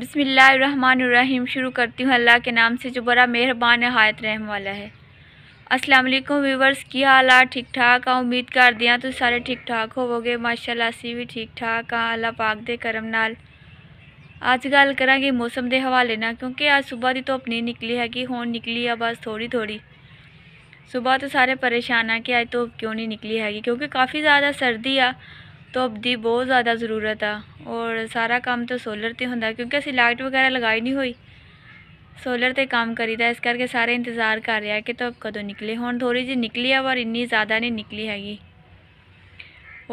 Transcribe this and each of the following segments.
बसमिल्लाम शुरू करती हूँ अल्लाह के नाम से जो बड़ा मेहरबान हायत रहम वाला है अस्सलाम वालेकुम व्यूवर्स की हाल ठीक ठाक हाँ उम्मीद कर दिया तो सारे ठीक ठाक हो गए माशाला सी भी ठीक ठाक हाँ अल्लाह पाक दे करम नाल आज गल करा मौसम के हवाले ना क्योंकि आज सुबह की धुप तो नहीं निकली है कि हूँ निकली है बस थोड़ी थोड़ी सुबह तो सारे परेशान हैं कि अज तो क्यों नहीं निकली हैगी क्योंकि काफ़ी ज़्यादा सर्दी आ ਧੁੱਪ ਦੀ ਬਹੁਤ ਜ਼ਿਆਦਾ ਜ਼ਰੂਰਤ ਆ ਔਰ ਸਾਰਾ ਕੰਮ ਤਾਂ ਸੋਲਰ ਤੇ ਹੁੰਦਾ ਕਿਉਂਕਿ ਅਸੀਂ ਲਾਈਟ ਵਗੈਰਾ ਲਗਾਈ ਨਹੀਂ ਹੋਈ ਸੋਲਰ ਤੇ ਕੰਮ ਕਰੀਦਾ ਇਸ ਕਰਕੇ ਸਾਰੇ ਇੰਤਜ਼ਾਰ ਕਰ ਰਿਹਾ ਕਿ ਧੁੱਪ ਕਦੋਂ ਨਿਕਲੇ ਹੁਣ ਥੋੜੀ ਜਿਹੀ ਨਿਕਲੀ ਆ ਪਰ ਇੰਨੀ ਜ਼ਿਆਦਾ ਨਹੀਂ ਨਿਕਲੀ ਹੈਗੀ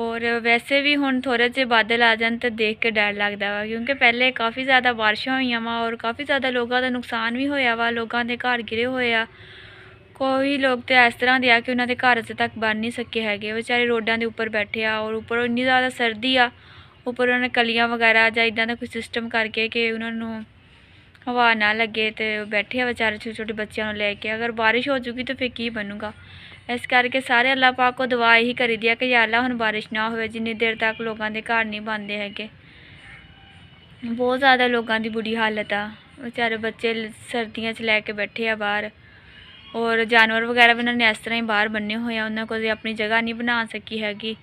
ਔਰ ਵੈਸੇ ਵੀ ਹੁਣ ਥੋੜੇ ਜਿਹੇ ਬਾਦਲ ਆ ਜਾਣ ਤਾਂ ਦੇਖ ਕੇ ਡਰ ਲੱਗਦਾ ਵਾ ਕਿਉਂਕਿ ਪਹਿਲੇ ਕਾਫੀ ਜ਼ਿਆਦਾ ਬਾਰਿਸ਼ਾਂ ਹੋਈਆਂ ਵਾ ਔਰ ਕਾਫੀ ਜ਼ਿਆਦਾ ਲੋਕਾਂ ਦਾ ਨੁਕਸਾਨ ਵੀ ਹੋਇਆ ਵਾ ਲੋਕਾਂ ਦੇ ਘਰ ਗਿਰੇ ਹੋਏ ਆ ਕੋਈ ਲੋਕ ਤੇ ਇਸ ਤਰ੍ਹਾਂ ਦੇ ਆ ਕਿ ਉਹਨਾਂ ਦੇ ਘਰ ਅਜੇ ਤੱਕ ਬਣ ਨਹੀਂ ਸਕੇ ਹੈਗੇ ਵਿਚਾਰੇ ਰੋਡਾਂ ਦੇ ਉੱਪਰ ਬੈਠੇ ਆ ਔਰ ਉੱਪਰ ਇੰਨੀ ਜ਼ਿਆਦਾ ਸਰਦੀ ਆ ਉੱਪਰ ਉਹਨਾਂ ਨੇ ਕਲੀਆਂ ਵਗੈਰਾ ਜਾਂ ਇਦਾਂ ਦਾ ਕੋਈ ਸਿਸਟਮ ਕਰਕੇ ਕਿ ਉਹਨਾਂ ਨੂੰ ਹਵਾ ਨਾ ਲੱਗੇ ਤੇ ਬੈਠੇ ਆ ਵਿਚਾਰੇ ਛੋਟੇ ਛੋਟੇ ਬੱਚਿਆਂ ਨੂੰ ਲੈ ਕੇ ਅਗਰ ਬਾਰਿਸ਼ ਹੋ ਜੂਗੀ ਤਾਂ ਫਿਰ ਕੀ ਬਣੂਗਾ ਇਸ ਕਰਕੇ ਸਾਰੇ ਅੱਲਾਹ ਪਾਕ ਕੋ ਦੁਆ ਇਹੀ ਕਰੀ ਦਿਆ ਕਿ ਯਾ ਅੱਲਾ ਹੁਣ ਬਾਰਿਸ਼ ਨਾ ਹੋਵੇ ਜਿੰਨੀ ਦੇਰ ਤੱਕ ਲੋਕਾਂ ਦੇ ਘਰ ਨਹੀਂ ਬੰਦੇ ਹੈਗੇ ਬਹੁਤ ਜ਼ਿਆਦਾ ਲੋਕਾਂ ਦੀ ਬੁਰੀ ਹਾਲਤ ਆ ਵਿਚਾਰੇ ਬੱਚੇ ਸਰਦੀਆਂ 'ਚ ਲੈ ਕੇ ਬੈਠੇ ਆ ਬਾਹਰ ਔਰ ਜਾਨਵਰ ਵਗੈਰਾ ਵੀ ਉਹਨਾਂ ਨੇ ਇਸ ਤਰ੍ਹਾਂ ਹੀ ਬਾਹਰ ਬੰਨੇ ਹੋਏ ਆ ਉਹਨਾਂ ਕੋਲ ਆਪਣੀ ਜਗ੍ਹਾ ਨਹੀਂ ਬਣਾ ਸਕੀ ਹੈਗੀ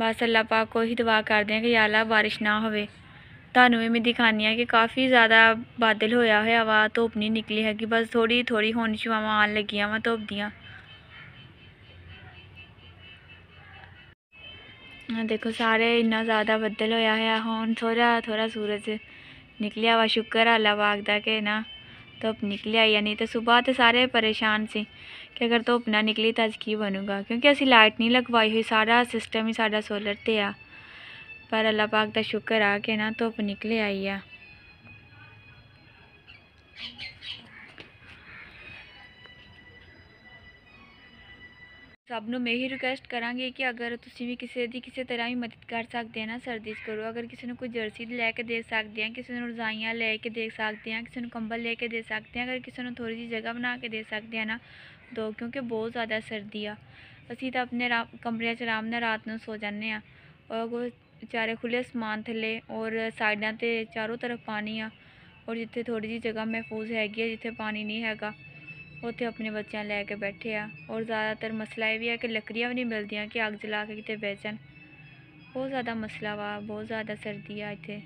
ਬਸ ਅੱਲਾ ਪਾਕ ਕੋਈ ਹੀ ਦੁਆ ਕਰਦੇ ਆ ਕਿ ਯਾ ਅੱਲਾ ਬਾਰਿਸ਼ ਨਾ ਹੋਵੇ ਤੁਹਾਨੂੰ ਵੀ ਮੈਂ ਦਿਖਾਨੀ ਆ ਕਿ ਕਾਫੀ ਜ਼ਿਆਦਾ ਬਾਦਲ ਹੋਇਆ ਹੋਇਆ ਵਾ ਧੁੱਪ ਨਹੀਂ ਨਿਕਲੀ ਹੈਗੀ ਬਸ ਥੋੜੀ ਥੋੜੀ ਹੁਣ ਛਾਵਾਂ ਆਣ ਲੱਗੀਆਂ ਵਾ ਧੁੱਪ ਦੀਆਂ ਦੇਖੋ ਸਾਰੇ ਇੰਨਾ ਜ਼ਿਆਦਾ ਬੱਦਲ ਹੋਇਆ ਹੋਇਆ ਹੁਣ ਥੋੜਾ ਥੋੜਾ ਸੂਰਜ ਨਿਕਲਿਆ ਵਾ ਸ਼ੁਕਰ ਆ ਅੱਲਾ ਪਾਕ ਦਾ ਕਿ ਨਾ तो अब निकलिया या नहीं तो सुबह तो सारे परेशान से कि अगर तो ना निकली तो अज की बनूगा क्योंकि असी लाइट नहीं लगवाई हुई सारा सिस्टम ही साढ़ा सोलर से आ पर अल्लाह पाक का शुक्र आ कि ना धुप निकले आई आ ਸਭ ਨੂੰ ਮੈਂ ਹੀ ਰਿਕਵੈਸਟ ਕਰਾਂਗੀ ਕਿ ਅਗਰ ਤੁਸੀਂ ਵੀ ਕਿਸੇ ਦੀ ਕਿਸੇ ਤਰ੍ਹਾਂ ਵੀ ਮਦਦ ਕਰ ਸਕਦੇ ਹੋ ਨਾ ਸਰਦੀਸ ਕਰੋ ਅਗਰ ਕਿਸੇ ਨੂੰ ਕੋਈ ਜਰਸੀ ਲੈ ਕੇ ਦੇ ਸਕਦੇ ਆ ਕਿਸੇ ਨੂੰ ਰਜ਼ਾਈਆਂ ਲੈ ਕੇ ਦੇ ਸਕਦੇ ਆ ਕਿਸੇ ਨੂੰ ਕੰਬਲ ਲੈ ਕੇ ਦੇ ਸਕਦੇ ਆ ਅਗਰ ਕਿਸੇ ਨੂੰ ਥੋੜੀ ਜੀ ਜਗ੍ਹਾ ਬਣਾ ਕੇ ਦੇ ਸਕਦੇ ਆ ਨਾ ਦੋ ਕਿਉਂਕਿ ਬਹੁਤ ਜ਼ਿਆਦਾ ਸਰਦੀ ਆ ਅਸੀਂ ਤਾਂ ਆਪਣੇ ਕਮਰੇ 'ਚ ਆਰਾਮ ਨਾਲ ਰਾਤ ਨੂੰ ਸੋ ਜਾਂਦੇ ਆ ਔਰ ਚਾਰੇ ਖੁੱਲੇ ਅਸਮਾਨ ਥੱਲੇ ਔਰ ਸਾਈਡਾਂ ਤੇ ਚਾਰੋਂ ਤਰਫ ਪਾਣੀ ਆ ਔਰ ਜਿੱਥੇ ਥੋੜੀ ਜੀ ਜਗ੍ਹਾ ਮਹਿਫੂਜ਼ ਹੈਗੀ ਆ ਜਿੱਥੇ ਪਾਣੀ ਨਹੀਂ ਹੈਗਾ ਉੱਥੇ ਆਪਣੇ ਬੱਚਿਆਂ ਲੈ ਕੇ ਬੈਠੇ ਆ ਔਰ ਜ਼ਿਆਦਾਤਰ ਮਸਲਾ ਇਹ ਵੀ ਆ ਕਿ ਲੱਕੜੀਆਂ ਵੀ ਨਹੀਂ ਮਿਲਦੀਆਂ ਕਿ ਅੱਗ ਜਲਾ ਕੇ ਕਿਤੇ ਵੇਚਣ ਬਹੁਤ ਜ਼ਿਆਦਾ ਮਸਲਾ ਵਾ ਬਹੁਤ ਜ਼ਿਆਦਾ ਸਰਦੀ ਆ ਇੱਥੇ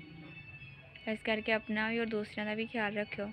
ਇਸ ਕਰਕੇ ਆਪਣਾ ਵੀ ਔਰ ਦੂਸਰਿਆਂ ਦਾ ਵੀ ਖਿਆਲ ਰੱਖਿਓ